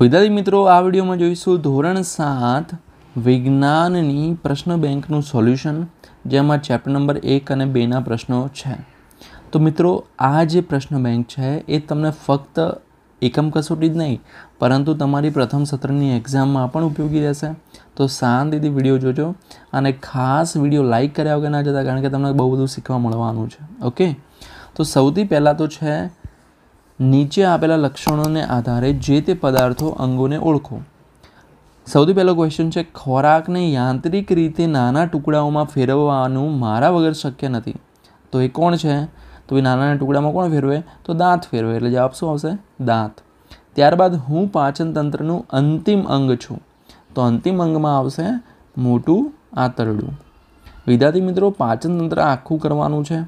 વિદ્યાર્થી મિત્રો આ વિડીયોમાં જોઈશું ધોરણ સાત વિજ્ઞાનની પ્રશ્ન બેંકનું સોલ્યુશન જેમાં ચેપ્ટર નંબર એક અને બેના પ્રશ્નો છે તો મિત્રો આ જે પ્રશ્ન બેંક છે એ તમને ફક્ત એકમ કસોટી જ નહીં પરંતુ તમારી પ્રથમ સત્રની એક્ઝામમાં પણ ઉપયોગી રહેશે તો શાંતિથી વિડીયો જોજો અને ખાસ વિડીયો લાઇક કર્યા વગર ના જતા કારણ કે તમને બહુ બધું શીખવા મળવાનું છે ઓકે તો સૌથી પહેલાં તો છે નીચે આપેલા લક્ષણોને આધારે જે તે પદાર્થો અંગોને ઓળખો સૌથી પહેલો ક્વેશ્ચન છે ખોરાકને યાંત્રિક રીતે નાના ટુકડાઓમાં ફેરવવાનું મારા વગર શક્ય નથી તો એ કોણ છે તો એ નાના ટુકડામાં કોણ ફેરવે તો દાંત ફેરવે એટલે જવાબ શું આવશે દાંત ત્યારબાદ હું પાચન તંત્રનું અંતિમ અંગ છું તો અંતિમ અંગમાં આવશે મોટું આંતરડું વિદ્યાર્થી મિત્રો પાચનતંત્ર આખું કરવાનું છે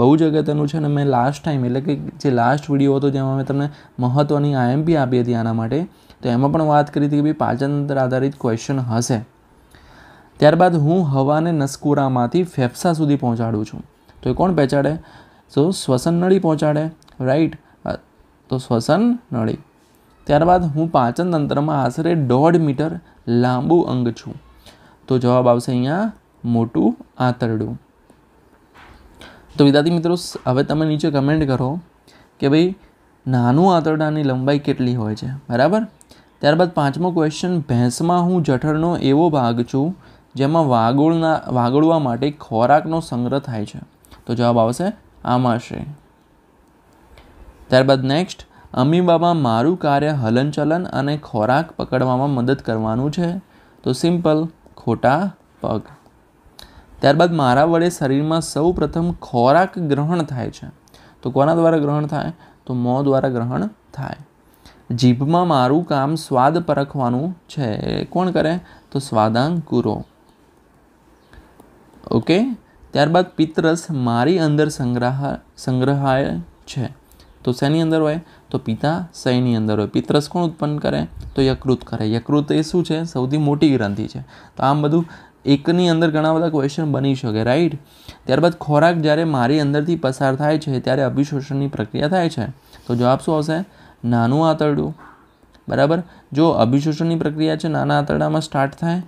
બહુ જ અગત્યનું છે અને મેં લાસ્ટ ટાઈમ એટલે કે જે લાસ્ટ વિડીયો હતો જેમાં મેં તમને મહત્ત્વની આઈએમપી આપી હતી આના માટે તો એમાં પણ વાત કરી હતી કે ભાઈ પાચનતંત્ર આધારિત ક્વેશ્ચન હશે ત્યારબાદ હું હવાને નસકોરામાંથી ફેફસા સુધી પહોંચાડું છું તો એ કોણ પહેંચાડે તો શ્વસન નળી પહોંચાડે રાઈટ તો શ્વસન નળી ત્યારબાદ હું પાચનતંત્રમાં આશરે દોઢ મીટર લાંબુ અંગ છું તો જવાબ આવશે અહીંયા મોટું આંતરડું તો વિદ્યાર્થી મિત્રો હવે તમે નીચે કમેન્ટ કરો કે ભાઈ નાનું આંતરડાની લંબાઈ કેટલી હોય છે બરાબર ત્યારબાદ પાંચમો ક્વેશ્ચન ભેંસમાં હું જઠરનો એવો ભાગ છું જેમાં વાગોળના વાગોળવા માટે ખોરાકનો સંગ્રહ થાય છે તો જવાબ આવશે આમાશય ત્યારબાદ નેક્સ્ટ અમીબામાં મારું કાર્ય હલનચલન અને ખોરાક પકડવામાં મદદ કરવાનું છે તો સિમ્પલ ખોટા પગ ત્યારબાદ મારા વડે શરીરમાં સૌ પ્રથમ ખોરાક ગ્રહણ થાય છે તો કોના દ્વારા ગ્રહણ થાય તો મોં દ્વારા ગ્રહણ થાય જીભમાં મારું કામ સ્વાદ પરખવાનું છે કોણ કરે તો સ્વાદાંકુરો ઓકે ત્યારબાદ પિત્તરસ મારી અંદર સંગ્રહ સંગ્રહાય છે તો શેની અંદર હોય તો પિતા પિત્તાશયની અંદર હોય પિત્તરસ કોણ ઉત્પન્ન કરે તો યકૃત કરે યકૃત એ શું છે સૌથી મોટી ગ્રંથિ છે તો આમ બધું એકની અંદર ઘણા બધા ક્વેશ્ચન બની શકે રાઈટ ત્યારબાદ ખોરાક જ્યારે મારી અંદરથી પસાર થાય છે ત્યારે અભિશોષણની પ્રક્રિયા થાય છે તો જવાબ શું આવશે નાનું આંતરડું બરાબર જો અભિશોષણની પ્રક્રિયા છે નાના આંતરડામાં સ્ટાર્ટ થાય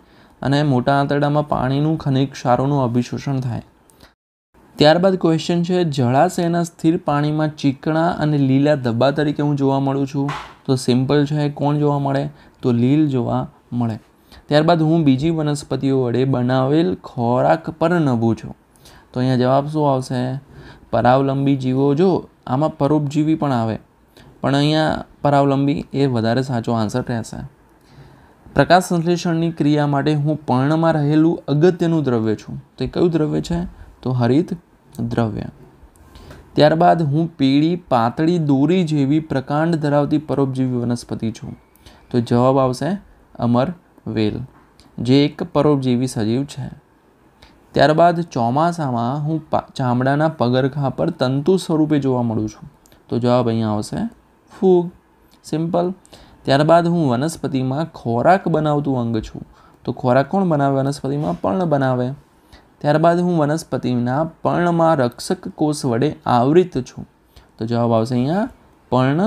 અને મોટા આંતરડામાં પાણીનું ખનિક ક્ષારોનું અભિશોષણ થાય ત્યારબાદ ક્વેશ્ચન છે જળાશયના સ્થિર પાણીમાં ચીકણા અને લીલા ધબ્બા તરીકે હું જોવા મળું છું તો સિમ્પલ છે કોણ જોવા મળે તો લીલ જોવા મળે ત્યારબાદ હું બીજી વનસ્પતિઓ વડે બનાવેલ ખોરાક પર નભું છું તો અહીંયા જવાબ શું આવશે પરાવલંબી જીવો જો આમાં પરોપજીવી પણ આવે પણ અહીંયા પરાવલંબી એ વધારે સાચો આન્સર રહેશે પ્રકાશ સંશ્લેષણની ક્રિયા માટે હું પર્ણમાં રહેલું અગત્યનું દ્રવ્ય છું તો એ કયું દ્રવ્ય છે તો હરિત દ્રવ્ય ત્યારબાદ હું પીળી પાતળી દોરી જેવી પ્રકાંડ ધરાવતી પરોપજીવી વનસ્પતિ છું તો જવાબ આવશે અમર વેલ જે એક પરોપજીવી સજીવ છે ત્યારબાદ ચોમાસામાં હું ચામડાના પગરખા પર તંતુ સ્વરૂપે જોવા મળું છું તો જવાબ અહીંયા આવશે ફૂગ સિમ્પલ ત્યારબાદ હું વનસ્પતિમાં ખોરાક બનાવતું અંગ છું તો ખોરાક કોણ બનાવે વનસ્પતિમાં પર્ણ બનાવે ત્યારબાદ હું વનસ્પતિના પર્ણમાં રક્ષક કોષ વડે આવૃત છું તો જવાબ આવશે અહીંયા પર્ણ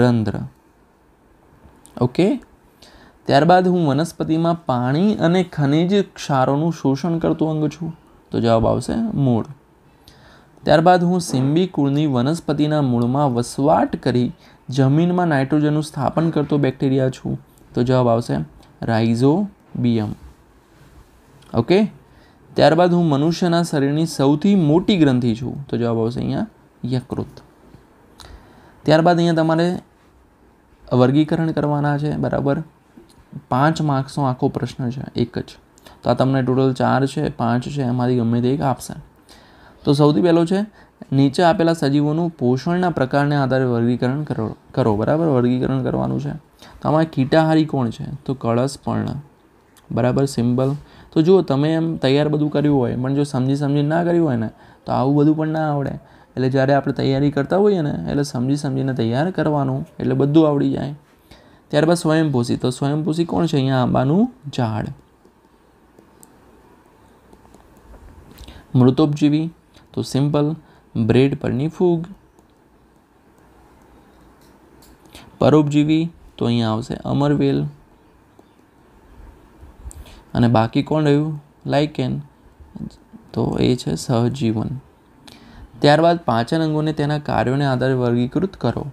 રંધ્ર ઓકે ત્યારબાદ હું વનસ્પતિમાં પાણી અને ખનિજ ક્ષારોનું શોષણ કરતું અંગ છું તો જવાબ આવશે મૂળ ત્યારબાદ હું સિમ્બી કુળની વનસ્પતિના મૂળમાં વસવાટ કરી જમીનમાં નાઇટ્રોજનનું સ્થાપન કરતો બેક્ટેરિયા છું તો જવાબ આવશે રાઇઝોબિયમ ઓકે ત્યારબાદ હું મનુષ્યના શરીરની સૌથી મોટી ગ્રંથિ છું તો જવાબ આવશે અહીંયા યકૃત ત્યારબાદ અહીંયા તમારે વર્ગીકરણ કરવાના છે બરાબર પાંચ માર્ક્સનો આખો પ્રશ્ન છે એક જ તો આ તમને ટોટલ ચાર છે પાંચ છે એમાંથી ગમે તે એક આપશે તો સૌથી પહેલો છે નીચે આપેલા સજીવોનું પોષણના પ્રકારને આધારે વર્ગીકરણ કરો કરો બરાબર વર્ગીકરણ કરવાનું છે તો આમાં કીટાહારી કોણ છે તો કળશ બરાબર સિમ્બલ તો જુઓ તમે એમ તૈયાર બધું કર્યું હોય પણ જો સમજી સમજી ના કર્યું હોય ને તો આવું બધું પણ ના આવડે એટલે જ્યારે આપણે તૈયારી કરતા હોઈએ ને એટલે સમજી સમજીને તૈયાર કરવાનું એટલે બધું આવડી જાય ત્યારબાદ સ્વયંપોષી તો સ્વયંપોષી કોણ છે અહીંયા આંબાનું ઝાડ મૃતોપજીવી તો સિમ્પલ બ્રેડ પરની ફૂગ પરોપજીવી તો અહીંયા આવશે અમરવેલ અને બાકી કોણ રહ્યું લાઇકેન તો એ છે સહજીવન ત્યારબાદ પાંચન અંગોને તેના કાર્યોને આધારે વર્ગીકૃત કરો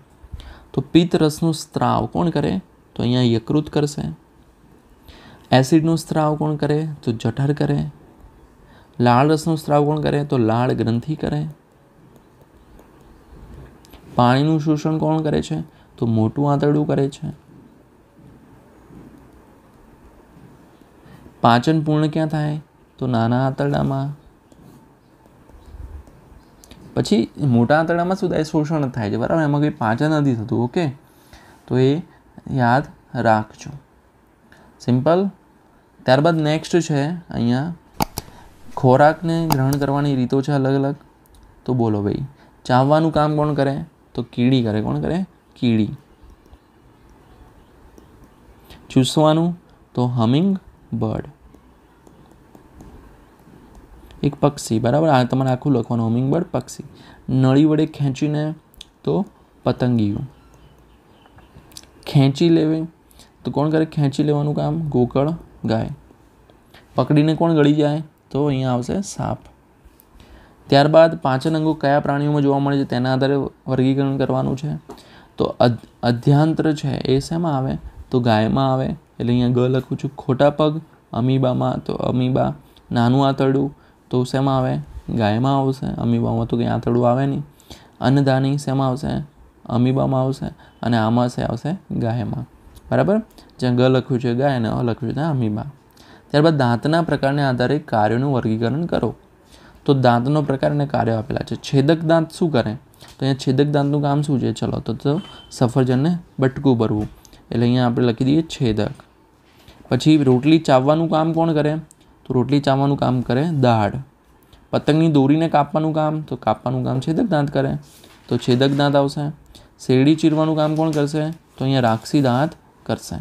તો પિત્તરસનું સ્ત્રાવ કોણ કરે તો અહીંયા યકૃત કરશે એસિડનું સ્ત્રાવ કોણ કરે તો જઠર કરે લાળ રસનું સ્ત્રાવ કોણ કરે તો લાળ ગ્રંથિ કરે પાણીનું શોષણ કોણ કરે છે તો મોટું આંતરડું કરે છે પાચન પૂર્ણ ક્યાં થાય તો નાના આંતરડામાં પછી મોટા આંતરડામાં શું થાય શોષણ થાય છે બરાબર એમાં કંઈ પાચન નથી થતું ઓકે તો એ યાદ રાખજો સિમ્પલ ત્યારબાદ નેક્સ્ટ છે અહીંયા ખોરાકને ગ્રહણ કરવાની રીતો છે અલગ અલગ તો બોલો ભાઈ ચાવવાનું કામ કોણ કરે તો કીડી કરે કોણ કરે કીડી ચૂસવાનું તો હમિંગ બર્ડ एक पक्षी बराबर आ तमने आकू લખવાનો હમિંગબર્ડ પક્ષી નળી વડે ખેંચીને તો પતંગિયું ખેંચી લેવે તો કોણ કરે ખેંચી લેવાનું કામ ગોકળ ગાય પકડીને કોણ ગળી જાય તો અહીં આવશે સાપ ત્યારબાદ પાંચ અંગો કયા પ્રાણીઓમાં જોવા મળે છે તેના આધારે વર્ગીકરણ કરવાનું છે તો અધ્યાંતર છે એ શેમાં આવે તો ગાયમાં આવે એટલે અહીં ગ લખું છું ખોટા પગ અમીબામાં તો અમીબા નાનું આતડું તો શેમાં આવે ગાયમાં આવશે અમીબામાં તો કંઈ આંતરડું આવે નહીં અન્નદાની શેમાં આવશે અમીબામાં આવશે અને આમાં શે આવશે ગાયમાં બરાબર જ્યાં ગ લખ્યું છે ગાય અને અ લખ્યું છે અમીબા ત્યારબાદ દાંતના પ્રકારને આધારે કાર્યોનું વર્ગીકરણ કરો તો દાંતનો પ્રકાર અને કાર્ય આપેલા છે છેદક દાંત શું કરે તો અહીંયા છેદક દાંતનું કામ શું છે ચલો તો સફરજનને બટકું ભરવું એટલે અહીંયા આપણે લખી દઈએ છેદક પછી રોટલી ચાવવાનું કામ કોણ કરે તો રોટલી ચાવવાનું કામ કરે દાઢ પતંગની દોરીને કાપવાનું કામ તો કાપવાનું કામ છેદક દાંત કરે તો છેદક દાંત આવશે શેરડી ચીરવાનું કામ કોણ કરશે તો અહીંયા રાક્ષી દાંત કરશે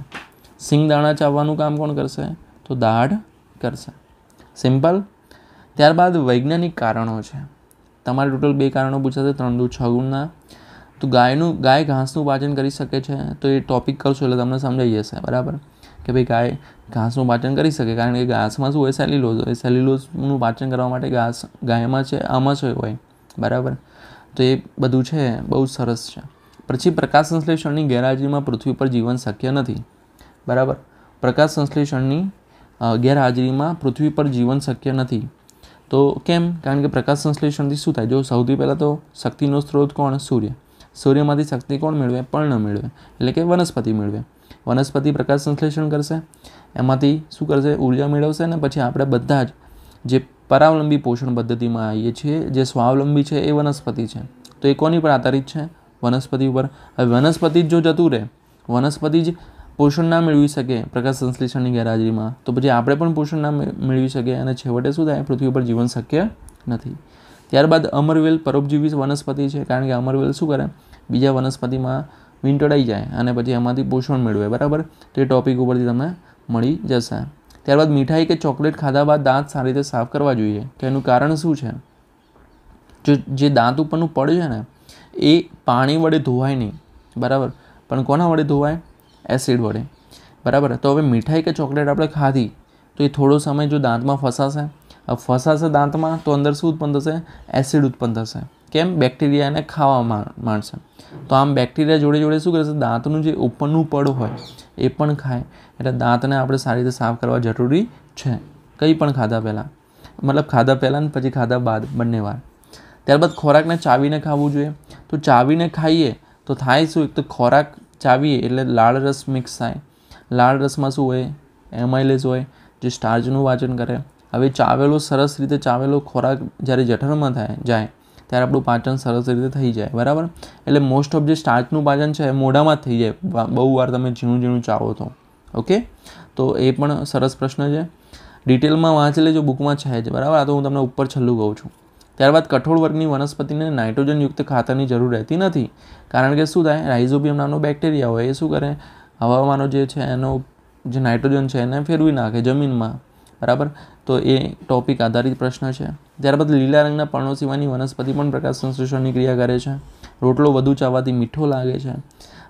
સિંગ દાણા ચાવવાનું કામ કોણ કરશે તો દાઢ કરશે સિમ્પલ ત્યારબાદ વૈજ્ઞાનિક કારણો છે તમારે ટોટલ બે કારણો પૂછાશે ત્રણ દુ છ ગુણના તો ગાયનું ગાય ઘાસનું પાચન કરી શકે છે તો એ ટોપિક કરશો એટલે તમને સમજાઈ જશે બરાબર કે ભાઈ ગાય ઘાસનું પાચન કરી શકે કારણ કે ઘાસમાં શું હોય સેલ્યુલોઝ હોય સેલ્યુલોઝનું પાચન કરવા માટે ઘાસ ગાયમાં છે આમાં છે હોય બરાબર તો એ બધું છે બહુ સરસ છે પછી પ્રકાશ સંશ્લેષણની ગેરહાજરીમાં પૃથ્વી પર જીવન શક્ય નથી બરાબર પ્રકાશ સંશ્લેષણની ગેરહાજરીમાં પૃથ્વી પર જીવન શક્ય નથી તો કેમ કારણ કે પ્રકાશ સંશ્લેષણથી શું થાય જો સૌથી પહેલાં તો શક્તિનો સ્ત્રોત કોણ સૂર્ય સૂર્યમાંથી શક્તિ કોણ મેળવે પર્ણ મેળવે એટલે કે વનસ્પતિ મેળવે વનસ્પતિ પ્રકાશ સંશ્લેષણ કરશે એમાંથી શું કરશે ઉર્જા મેળવશે અને પછી આપણે બધા જ જે પરાવલંબી પોષણ પદ્ધતિમાં આવીએ છીએ જે સ્વાવલંબી છે એ વનસ્પતિ છે તો એ કોની પર આધારિત છે વનસ્પતિ ઉપર હવે વનસ્પતિ જ જો જતું રહે વનસ્પતિ જ પોષણ ના મેળવી શકે પ્રકાશ સંશ્લેષણની ગેરહાજરીમાં તો પછી આપણે પણ પોષણ ના મેળવી શકીએ અને છેવટે શું થાય પૃથ્વી ઉપર જીવન શક્ય નથી ત્યારબાદ અમરવેલ પરોપજીવી વનસ્પતિ છે કારણ કે અમરવેલ શું કરે બીજા વનસ્પતિમાં વીંટળાઈ જાય અને પછી એમાંથી પોષણ મેળવે બરાબર તે ટોપિક ઉપરથી તમને મળી જશે ત્યારબાદ મીઠાઈ કે ચોકલેટ ખાધા બાદ દાંત સારી રીતે સાફ કરવા જોઈએ તેનું કારણ શું છે જો જે દાંત ઉપરનું પડ છે ને એ પાણી વડે ધોવાય નહીં બરાબર પણ કોના વડે ધોવાય એસિડ વડે બરાબર તો હવે મીઠાઈ કે ચોકલેટ આપણે ખાધી તો એ થોડો સમય જો દાંતમાં ફસાશે ફસાશે દાંતમાં તો અંદર શું ઉત્પન્ન થશે એસિડ ઉત્પન્ન થશે કેમ બેક્ટેરિયાને ખાવા માંડશે તો આમ બેક્ટેરિયા જોડે જોડે શું કરશે દાંતનું જે ઉપરનું પડ હોય એ પણ ખાય એટલે દાંતને આપણે સારી રીતે સાફ કરવા જરૂરી છે કંઈ પણ ખાધા પહેલાં મતલબ ખાધા પહેલાં ને પછી ખાધા બાદ બંને વાર ત્યારબાદ ખોરાકને ચાવીને ખાવું જોઈએ તો ચાવીને ખાઈએ તો થાય શું એક તો ખોરાક ચાવીએ એટલે લાળ રસ મિક્સ થાય લાળ રસમાં શું હોય એમાઇલેજ હોય જે સ્ટાર્ચનું વાંચન કરે હવે ચાવેલો સરસ રીતે ચાવેલો ખોરાક જ્યારે જઠરમાં થાય જાય ત્યારે આપણું પાચન સરસ રીતે થઈ જાય બરાબર એટલે મોસ્ટ ઓફ જે સ્ટાર્ચનું પાચન છે એ મોઢામાં થઈ જાય બહુ વાર તમે ઝીણું ઝીણું ચાવો તો ઓકે તો એ પણ સરસ પ્રશ્ન છે ડિટેલમાં વાંચી લેજો બુકમાં છે જ બરાબર આ તો હું તમને ઉપર છલ્લું કહું છું ત્યારબાદ કઠોળ વર્ગની વનસ્પતિને નાઇટ્રોજનયુક્ત ખાતરની જરૂર રહેતી નથી કારણ કે શું થાય રાઇઝોબિયમ નામનો બેક્ટેરિયા હોય એ શું કરે હવામાનો જે છે એનો જે નાઇટ્રોજન છે એને ફેરવી નાખે જમીનમાં બરાબર તો એ ટોપિક આધારિત પ્રશ્ન છે ત્યારબાદ લીલા રંગના પર્ણો સિવાયની વનસ્પતિ પણ પ્રકાશ સંશ્લેષણની ક્રિયા કરે છે રોટલો વધુ ચાવવાથી મીઠો લાગે છે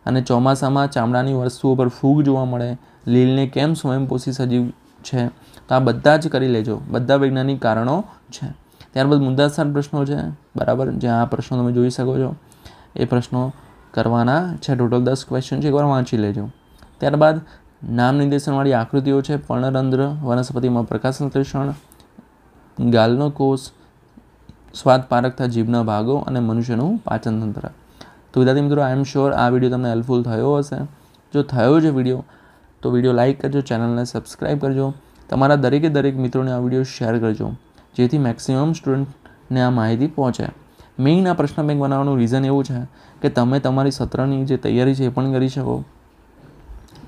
અને ચોમાસામાં ચામડાની વસ્તુઓ પર ફૂગ જોવા મળે લીલને કેમ સ્વયંપોષી સજીવ છે તો આ બધા જ કરી લેજો બધા વૈજ્ઞાનિક કારણો છે ત્યારબાદ મુદ્દાસાર પ્રશ્નો છે બરાબર જ્યાં આ પ્રશ્નો તમે જોઈ શકો છો એ પ્રશ્નો કરવાના છે ટોટલ દસ ક્વેશ્ચન છે એકવાર વાંચી લેજો ત્યારબાદ નામ નિર્દેશનવાળી આકૃતિઓ છે પર્ણરંધ્ર વનસ્પતિમાં પ્રકાશ સંશ્લેષણ ગાલનો કોષ સ્વાદ પારખતા જીભના ભાગો અને મનુષ્યનું પાચનતંત્ર તો વિદ્યાર્થી મિત્રો આઈ એમ શ્યોર આ વિડીયો તમને હેલ્પફુલ થયો હશે જો થયો છે વિડીયો તો વિડીયો લાઇક કરજો ચેનલને સબસ્ક્રાઈબ કરજો તમારા દરેકે દરેક મિત્રોને આ વિડીયો શેર કરજો જેથી મેક્સિમમ સ્ટુડન્ટને આ માહિતી પહોંચે મેઇન આ પ્રશ્ન બેંક બનાવવાનું રીઝન એવું છે કે તમે તમારી સત્રની જે તૈયારી છે એ પણ કરી શકો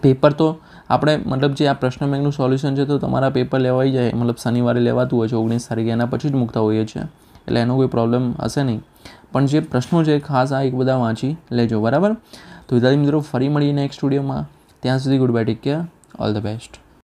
પેપર તો આપણે મતલબ જે આ પ્રશ્ન બેંકનું સોલ્યુશન છે તો તમારા પેપર લેવાઈ જાય મતલબ શનિવારે લેવાતું હોય છે ઓગણીસ તારીખે એના પછી જ મૂકતા હોઈએ છીએ એટલે એનો કોઈ પ્રોબ્લેમ હશે નહીં પણ જે પ્રશ્નો છે ખાસ આ એક બધા વાંચી લેજો બરાબર તો વિદ્યાર્થી મિત્રો ફરી મળીએ નેક્સ્ટ સ્ટુડિયોમાં ત્યાં સુધી good bye take care all the best